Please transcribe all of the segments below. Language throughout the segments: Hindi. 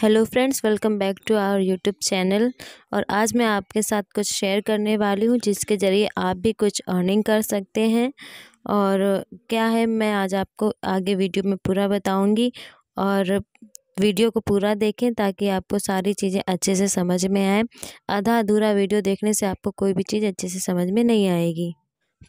hello friends welcome back to our YouTube channel और आज मैं आपके साथ कुछ शेयर करने वाली हूँ जिसके ज़रिए आप भी कुछ अर्निंग कर सकते हैं और क्या है मैं आज आपको आगे वीडियो में पूरा बताऊँगी और वीडियो को पूरा देखें ताकि आपको सारी चीज़ें अच्छे से समझ में आए आधा अधूरा वीडियो देखने से आपको कोई भी चीज़ अच्छे से समझ में नहीं आएगी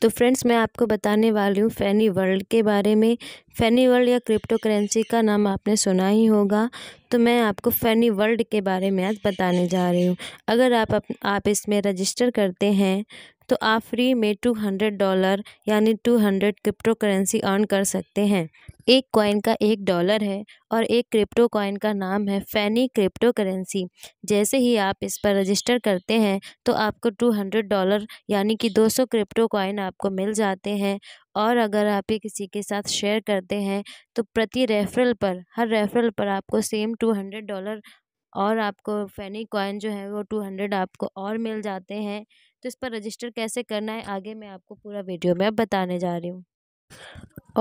तो फ्रेंड्स मैं आपको बताने वाली हूँ फैनी वर्ल्ड के बारे में फ़ैनी वर्ल्ड या क्रिप्टो करेंसी का नाम आपने सुना ही होगा तो मैं आपको फ़ैनी वर्ल्ड के बारे में आज बताने जा रही हूँ अगर आप अप, आप इसमें रजिस्टर करते हैं तो आप फ्री में टू हंड्रेड डॉलर यानी two hundred crypto currency earn कर सकते हैं एक कॉइन का एक डॉलर है और एक क्रिप्टो कॉइन का नाम है फैनी क्रिप्टो करेंसी जैसे ही आप इस पर रजिस्टर करते हैं तो आपको टू हंड्रेड डॉलर यानी कि दो सौ क्रिप्टो कॉइन आपको मिल जाते हैं और अगर आप ये किसी के साथ शेयर करते हैं तो प्रति रेफ़रल पर हर रेफ़रल पर आपको सेम टू हंड्रेड डॉलर और आपको फैनी कॉइन जो है वो टू हंड्रेड आपको और मिल जाते हैं तो इस पर रजिस्टर कैसे करना है आगे मैं आपको पूरा वीडियो में अब बताने जा रही हूँ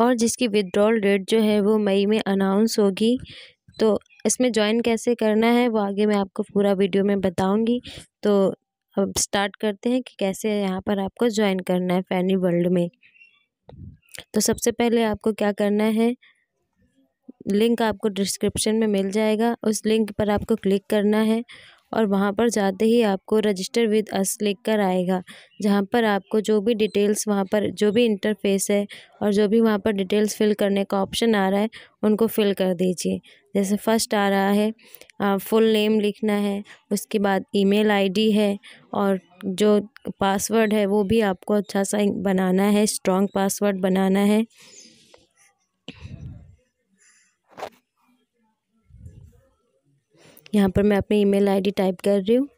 और जिसकी विदड्रॉल डेट जो है वो मई में अनाउंस होगी तो इसमें ज्वाइन कैसे करना है वो आगे मैं आपको पूरा वीडियो में बताऊँगी तो अब स्टार्ट करते हैं कि कैसे यहाँ पर आपको ज्वाइन करना है फैनी वर्ल्ड में तो सबसे पहले आपको क्या करना है लिंक आपको डिस्क्रिप्शन में मिल जाएगा उस लिंक पर आपको क्लिक करना है और वहाँ पर जाते ही आपको रजिस्टर विद अस लिख कर आएगा जहाँ पर आपको जो भी डिटेल्स वहाँ पर जो भी इंटरफेस है और जो भी वहाँ पर डिटेल्स फ़िल करने का ऑप्शन आ रहा है उनको फ़िल कर दीजिए जैसे फर्स्ट आ रहा है फुल नेम लिखना है उसके बाद ईमेल आईडी है और जो पासवर्ड है वो भी आपको अच्छा सा बनाना है स्ट्रॉन्ग पासवर्ड बनाना है यहाँ पर मैं अपनी ईमेल आईडी टाइप कर रही हूँ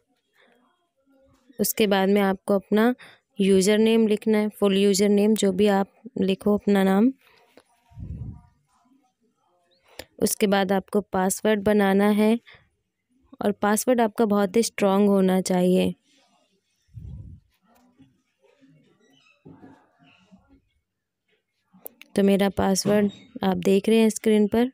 उसके बाद में आपको अपना यूज़र नेम लिखना है फुल यूज़र नेम जो भी आप लिखो अपना नाम उसके बाद आपको पासवर्ड बनाना है और पासवर्ड आपका बहुत ही स्ट्रॉन्ग होना चाहिए तो मेरा पासवर्ड आप देख रहे हैं स्क्रीन पर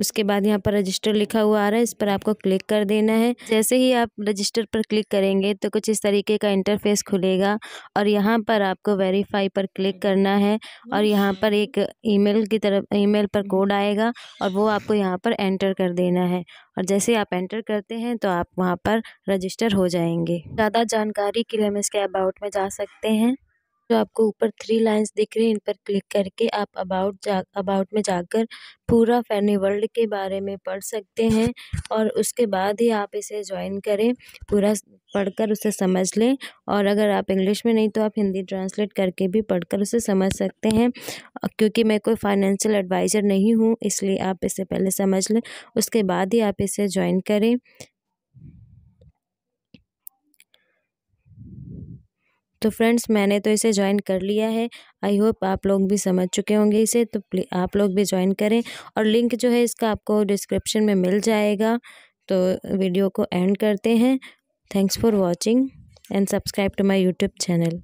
उसके बाद यहाँ पर रजिस्टर लिखा हुआ आ रहा है इस पर आपको क्लिक कर देना है जैसे ही आप रजिस्टर पर क्लिक करेंगे तो कुछ इस तरीके का इंटरफेस खुलेगा और यहाँ पर आपको वेरीफाई पर क्लिक करना है और यहाँ पर एक ईमेल की तरफ ईमेल पर कोड आएगा और वो आपको यहाँ पर एंटर कर देना है और जैसे आप एंटर करते हैं तो आप वहाँ पर रजिस्टर हो जाएंगे ज़्यादा जानकारी के लिए हम इसके अबाउट में जा सकते हैं जो आपको ऊपर थ्री लाइन्स दिख रही हैं इन पर क्लिक करके आप अबाउट जा अबाउट में जाकर पूरा फैनी वर्ल्ड के बारे में पढ़ सकते हैं और उसके बाद ही आप इसे ज्वाइन करें पूरा पढ़कर उसे समझ लें और अगर आप इंग्लिश में नहीं तो आप हिंदी ट्रांसलेट करके भी पढ़कर उसे समझ सकते हैं क्योंकि मैं कोई फाइनेंशियल एडवाइज़र नहीं हूँ इसलिए आप इसे पहले समझ लें उसके बाद ही आप इसे ज्वाइन करें तो फ्रेंड्स मैंने तो इसे ज्वाइन कर लिया है आई होप आप लोग भी समझ चुके होंगे इसे तो आप लोग भी ज्वाइन करें और लिंक जो है इसका आपको डिस्क्रिप्शन में मिल जाएगा तो वीडियो को एंड करते हैं thanks for watching and subscribe to my YouTube channel